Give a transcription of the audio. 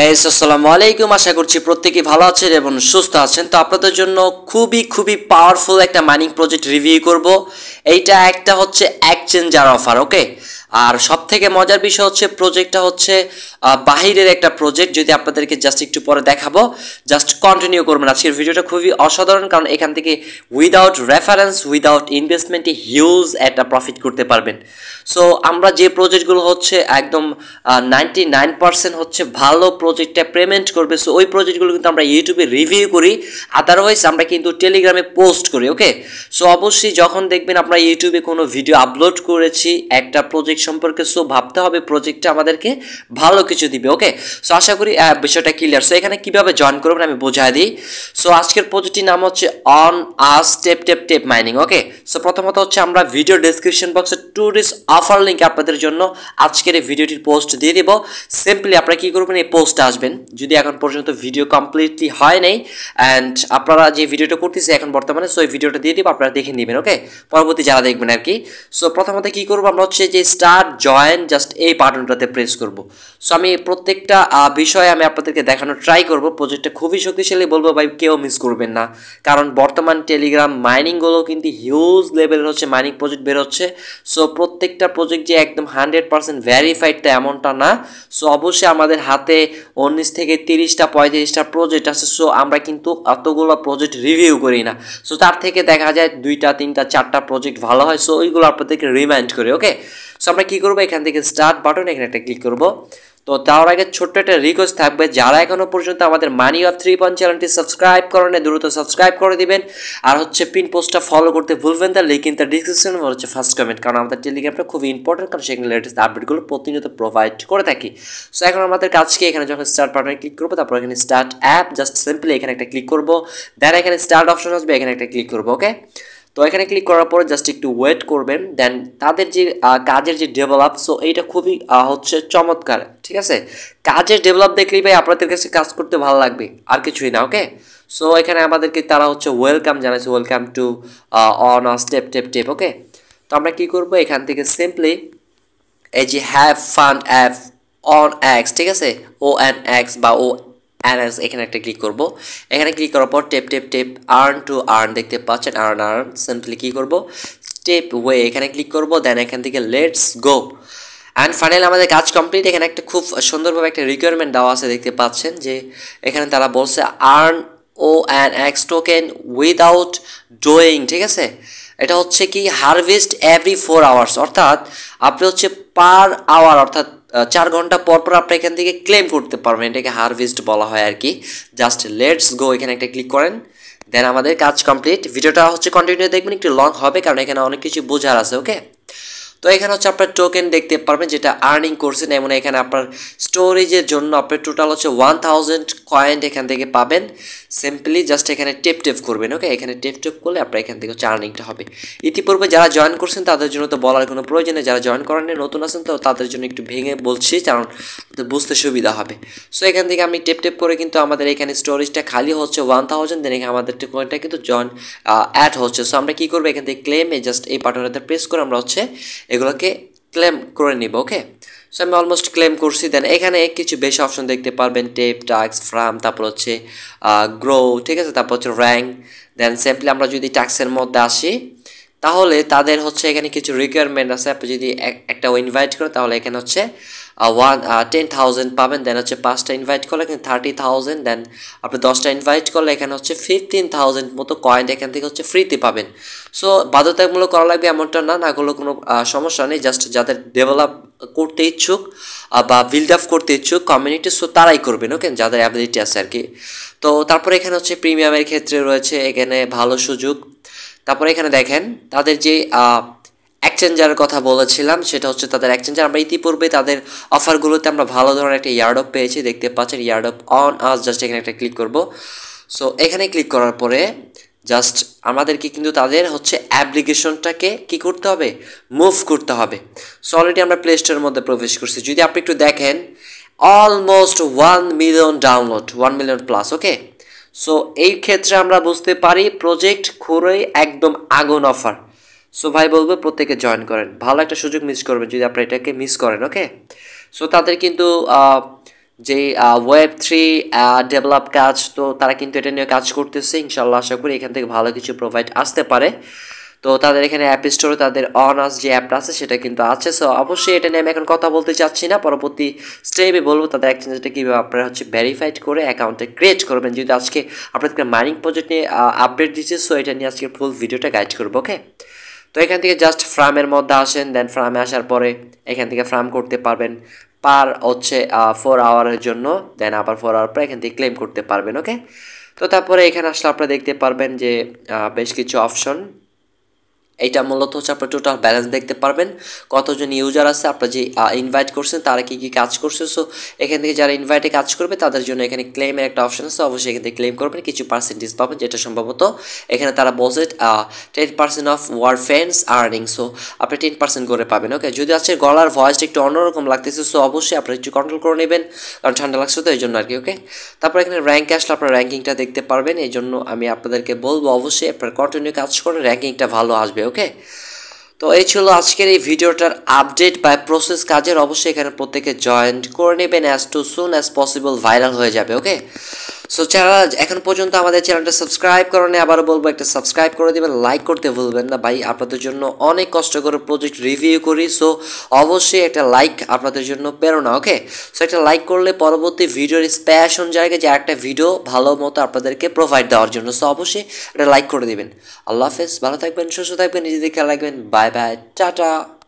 আসসালামু আলাইকুম আশা করছি প্রত্যেকে ভালো আছেন এবং সুস্থ আছেন তো আপনাদের জন্য খুবই খুবই পাওয়ারফুল একটা মাইনিং প্রজেক্ট রিভিউ করব এইটা একটা হচ্ছে এক্সচেঞ্জার অফার ওকে আর সব থেকে মজার বিষয় হচ্ছে প্রজেক্টটা হচ্ছে বাহিরের একটা প্রজেক্ট যদি আপনাদেরকে জাস্ট একটু পরে দেখাবো জাস্ট কন্টিনিউ করবেন আজকের ভিডিওটা খুবই অসাধারণ কারণ এখান থেকে উইদাউট রেফারেন্স উইদাউট ইনভেস্টমেন্টে হিউজ একটা প্রফিট করতে পারবেন সো আমরা যে প্রজেক্টগুলো হচ্ছে একদম নাইনটি নাইন পার্সেন্ট হচ্ছে ভালো প্রজেক্টটা পেমেন্ট করবে সো ওই প্রজেক্টগুলো কিন্তু আমরা ইউটিউবে রিভিউ করি আদারওয়াইজ আমরা কিন্তু টেলিগ্রামে পোস্ট করি ওকে সো অবশ্যই যখন দেখবেন আমরা ইউটিউবে কোনো ভিডিও আপলোড করেছি একটা প্রজেক্ট সম্পর্কে সো ভাবতে হবে প্রজেক্টটা আমাদেরকে ভালো কিছু দিবে ওকে সো আশা করি বিষয়টা ক্লিয়ার সো এখানে কিভাবে জয়েন করবেন আমি বোঝাই দিই সো আজকের প্রজেক্টটির নাম হচ্ছে ONUS tap tap tap mining okay so প্রথমত হচ্ছে আমরা ভিডিও ডেসক্রিপশন বক্সে ট্যুরিস্ট অফার লিঙ্ক আপনাদের জন্য আজকের এই ভিডিওটির পোস্ট দিয়ে দেব সিম্পলি আপনারা কী করবেন এই পোস্টটা আসবেন যদি এখন পর্যন্ত ভিডিও কমপ্লিটলি হয় নাই অ্যান্ড আপনারা যে ভিডিওটা করতেছে এখন বর্তমানে সো এই ভিডিওটা দিয়ে দিব আপনারা দেখে নেবেন ওকে পরবর্তী যারা দেখবেন আর কি সো প্রথমত কী করবো আমরা হচ্ছে যে স্টার জয়েন জাস্ট এই বাটনটাতে প্রেস করব সো আমি প্রত্যেকটা বিষয়ে আমি আপনাদেরকে দেখানোর ট্রাই করব প্রজেক্টটা খুবই শক্তিশালী বলবো ভাই কেউ মিস করবেন না কারণ বর্তমান টেলিগ্রাম মাইনিংগুলো কিন্তু হিউজ হিউজ লেভেলের হচ্ছে মাইনিং প্রজেক্ট বের হচ্ছে সো প্রত্যেকটা প্রজেক্ট যে একদম হান্ড্রেড পার্সেন্ট ভ্যারিফাইডটা এমনটা না সো অবশ্যই আমাদের হাতে উনিশ থেকে তিরিশটা পঁয়ত্রিশটা প্রজেক্ট আছে সো আমরা কিন্তু অতগুলো প্রজেক্ট রিভিউ করি না সো তার থেকে দেখা যায় দুইটা তিনটা চারটা প্রজেক্ট ভালো হয় সো ওইগুলো আপনাদেরকে রিমাইন্ড করি ওকে সো আমরা কী করবো এখান থেকে স্টার্ট বাটন এখানে একটা ক্লিক করবো তো তার আগে ছোট্ট একটা রিকোয়েস্ট থাকবে যারা এখনও পর্যন্ত আমাদের মানি অফ থ্রি পয়েন্ট চ্যানেলটি সাবস্ক্রাইব করেন দ্রুত সাবস্ক্রাইব করে দিবেন আর হচ্ছে পিন পোস্টটা ফলো করতে ভুলবেন তার লিঙ্ক ইন তার ডিসক্রিপশন হচ্ছে ফার্স্ট কমেন্ট কারণ আমাদের টেলিগ্রামটা খুবই ইম্পর্টেন্ট কারণ সেখানে লেটেস্ট আপডেটগুলো প্রতিনিয়ত প্রোভাইড করে থাকি সো এখন আমাদের কাজকে এখানে যখন স্টার্ট পার্টনার ক্লিক করবো তারপর এখানে স্টার্ট অ্যাপ জাস্ট সিম্পলি এখানে একটা ক্লিক করবো দেন এখানে স্টার্ট অপশন আসবে এখানে একটা ক্লিক করবো ওকে তো এখানে ক্লিক করার পরে জাস্ট একটু ওয়েট করবেন দেন তাদের যে কাজের যে ডেভেলপ সো এইটা খুবই হচ্ছে চমৎকার ঠিক আছে কাজের ডেভেলপ দেখলেই ভাই আপনাদের কাছে কাজ করতে ভালো লাগবে আর কিছুই না ওকে সো এখানে আমাদেরকে তারা হচ্ছে ওয়েলকাম জানাচ্ছে welcome to on step tap tap okay তো আমরা কী করবো এখান থেকে সিম্পলি এই যে হ্যাভ ফান অ্যাপ অন অ্যাক্স ঠিক আছে ও অ্যান অ্যাক্স বা ও অ্যানার্স এখানে একটা ক্লিক করব এখানে ক্লিক করার পর tap tap tap earn to earn দেখতে পাচ্ছেন আর্ন আর্ন সিম্পলি কী করবো স্টেপ ওয়ে এখানে ক্লিক করব দেন এখান থেকে লেটস গো অ্যান্ড ফাইনাল আমাদের কাজ কমপ্লিট এখানে একটা খুব সুন্দরভাবে একটা রিকোয়ারমেন্ট দেওয়া আছে দেখতে পাচ্ছেন যে এখানে তারা বলছে আর্ন ও an X token without doing ঠিক আছে এটা হচ্ছে কি হারভেস্ট এভরি ফোর আওয়ার্স অর্থাৎ আপনি হচ্ছে পার আওয়ার অর্থাৎ চার ঘন্টা পর পর আপনি এখান থেকে ক্লেম করতে পারবেন এটাকে হারভেস্ট বলা হয় আর কি জাস্ট লেটস গো এখানে একটা ক্লিক করেন দেন আমাদের কাজ কমপ্লিট ভিডিওটা হচ্ছে কন্টিনিউ দেখবেন একটু লং হবে কারণ এখানে অনেক কিছু বোঝার আছে ওকে তো এখানে হচ্ছে আপনার টোকেন দেখতে পারবেন যেটা আর্নিং করছেন এমন এখানে আপনার স্টোরেজের জন্য আপনার টোটাল হচ্ছে ওয়ান থাউজেন্ড কয়েন এখান থেকে পাবেন সিম্পলি জাস্ট এখানে টেপ টেপ করবেন ওকে এখানে টেপ টেপ করলে আপনার এখান থেকে চার্নিংটা হবে ইতিপূর্বে যারা জয়েন করছেন তাদের জন্য তো বলার কোনো প্রয়োজন নেই যারা জয়েন নেই নতুন আছেন তো তাদের জন্য একটু ভেঙে বলছি কারণ বুঝতে সুবিধা হবে সো এখান থেকে আমি টেপ টেপ করে কিন্তু আমাদের এখানে স্টোরেজটা খালি হচ্ছে ওয়ান থাউজেন্ড দেন এখানে আমাদের কয়েনটা কিন্তু জয়েন অ্যাড হচ্ছে সো আমরা কী করবো এখান থেকে ক্লেমে জাস্ট এই বাটনটাতে প্রেস করে আমরা হচ্ছে এগুলোকে ক্লেম করে নিব ওকে সো আমি অলমোস্ট ক্লেম করছি দেন এখানে কিছু বেশি অপশন দেখতে পারবেন টেপ টাক্স ফ্রাম তারপর হচ্ছে গ্রো ঠিক আছে তারপর হচ্ছে র্যাঙ্ক দেন সিম্পলি আমরা যদি ট্যাক্সের মধ্যে আসি তাহলে তাদের হচ্ছে এখানে কিছু রিকোয়ারমেন্ট আছে আপনি যদি একটা ইনভাইট করেন তাহলে এখানে হচ্ছে ওয়ান টেন থাউজেন্ড পাবেন দেন হচ্ছে পাঁচটা ইনভাইট করলে এখানে থার্টি থাউজেন্ড দেন আপনি দশটা ইনভাইট করলে এখানে হচ্ছে ফিফটিন থাউজেন্ড মতো কয়েন এখান থেকে হচ্ছে ফ্রিতে পাবেন সো বাধ্যতামূলক করা লাগবে এমনটা না না করলে কোনো সমস্যা নেই জাস্ট যাদের ডেভেলপ করতে ইচ্ছুক বা বিল্ড আপ করতে ইচ্ছুক কমিউনিটি সো তারাই করবেন ওকে যাদের অ্যাবিলিটি আছে আর কি তো তারপরে এখানে হচ্ছে প্রিমিয়ামের ক্ষেত্রে রয়েছে এখানে ভালো সুযোগ তারপরে এখানে দেখেন তাদের যে এক্সচেঞ্জারের কথা বলেছিলাম সেটা হচ্ছে তাদের এক্সচেঞ্জার আমরা ইতিপূর্বে তাদের অফারগুলোতে আমরা ভালো ধরনের একটা ইয়ার্ডপ পেয়েছি দেখতে পাচ্ছেন ইয়ার্ডপ অন আস জাস্ট এখানে একটা ক্লিক করব সো এখানে ক্লিক করার পরে জাস্ট আমাদেরকে কিন্তু তাদের হচ্ছে অ্যাপ্লিকেশনটাকে কি করতে হবে মুভ করতে হবে সো অলরেডি আমরা প্লে স্টোরের মধ্যে প্রবেশ করছি যদি আপনি একটু দেখেন almost one million download one million plus okay so এই ক্ষেত্রে আমরা বুঝতে পারি প্রজেক্ট খুঁড়ে একদম আগুন অফার সো ভাই বলবো প্রত্যেকে জয়েন করেন ভালো একটা সুযোগ মিস করবেন যদি আপনি এটাকে মিস করেন ওকে সো তাদের কিন্তু যে ওয়েব থ্রি ডেভেলপ কাজ তো তারা কিন্তু এটা নিয়ে কাজ করতেছে ইনশাল্লাহ আশা করি এখান থেকে ভালো কিছু প্রোভাইড আসতে পারে তো তাদের এখানে অ্যাপ স্টোরে তাদের অনার্স যে অ্যাপটা আছে সেটা কিন্তু আছে সো অবশ্যই এটা নিয়ে আমি এখন কথা বলতে চাচ্ছি না পরবর্তী স্টেপে বলবো তাদের এক্সচেঞ্জটা কীভাবে আপনারা হচ্ছে ভেরিফাইড করে অ্যাকাউন্টে ক্রিয়েট করবেন যেহেতু আজকে আপনাদেরকে মাইনিং প্রজেক্ট নিয়ে আপডেট দিচ্ছে সো এটা নিয়ে আজকে ফুল ভিডিওটা গাইড করবো ওকে তো এখান থেকে জাস্ট ফার্মের মধ্যে আসেন দেন ফার্মে আসার পরে এখান থেকে ফার্ম করতে পারবেন পার হচ্ছে ফোর আওয়ারের জন্য দেন আবার ফোর আওয়ার পরে এখান থেকে ক্লেম করতে পারবেন ওকে তো তারপরে এখানে আসলে আপনারা দেখতে পারবেন যে বেশ কিছু অপশন এটা মূলত হচ্ছে আপনার টোটাল ব্যালেন্স দেখতে পারবেন কতজন ইউজার আছে আপনার যে ইনভাইট করছেন তারা কি কি কাজ করছে সো এখান থেকে যারা ইনভাইটে কাজ করবে তাদের জন্য এখানে ক্লেমের একটা অপশন আছে অবশ্যই এখান থেকে ক্লেম করবেন কিছু পার্সেন্টেজ পাবেন যেটা সম্ভবত এখানে তারা বলছে ten percent of your friends earning so আপনি টেন পার্সেন্ট করে পাবেন ওকে যদি আছে গলার ভয়েসটা একটু অন্যরকম লাগতেছে সো অবশ্যই আপনি একটু কন্ট্রোল করে নেবেন কারণ ঠান্ডা লাগছে তো এই জন্য আর কি ওকে তারপর এখানে র্যাঙ্ক আসলে আপনার র্যাঙ্কিংটা দেখতে পারবেন এই জন্য আমি আপনাদেরকে বলবো অবশ্যই আপনার কন্টিনিউ কাজ করে র্যাঙ্কিংটা ভালো আসবে ওকে তো এই ছিল আজকের এই ভিডিওটার আপডেট বা প্রসেস কাজের অবশ্যই এখানে প্রত্যেকে জয়েন্ট করে নেবেন as to soon as possible viral হয়ে যাবে ওকে সো যারা এখন পর্যন্ত আমাদের চ্যানেলটা সাবস্ক্রাইব করেন আবারও বলবো একটা সাবস্ক্রাইব করে দেবেন লাইক করতে ভুলবেন না ভাই আপনাদের জন্য অনেক কষ্ট করে প্রজেক্ট রিভিউ করি সো অবশ্যই একটা লাইক আপনাদের জন্য প্রেরণা ওকে সো একটা লাইক করলে পরবর্তী ভিডিওর স্প্যাশন জায়গায় যে একটা ভিডিও ভালো মতো আপনাদেরকে প্রোভাইড দেওয়ার জন্য সো অবশ্যই একটা লাইক করে দেবেন আল্লাহ হাফেজ ভালো থাকবেন সুস্থ থাকবেন নিজেদের খেয়াল রাখবেন বাই বাই টাটা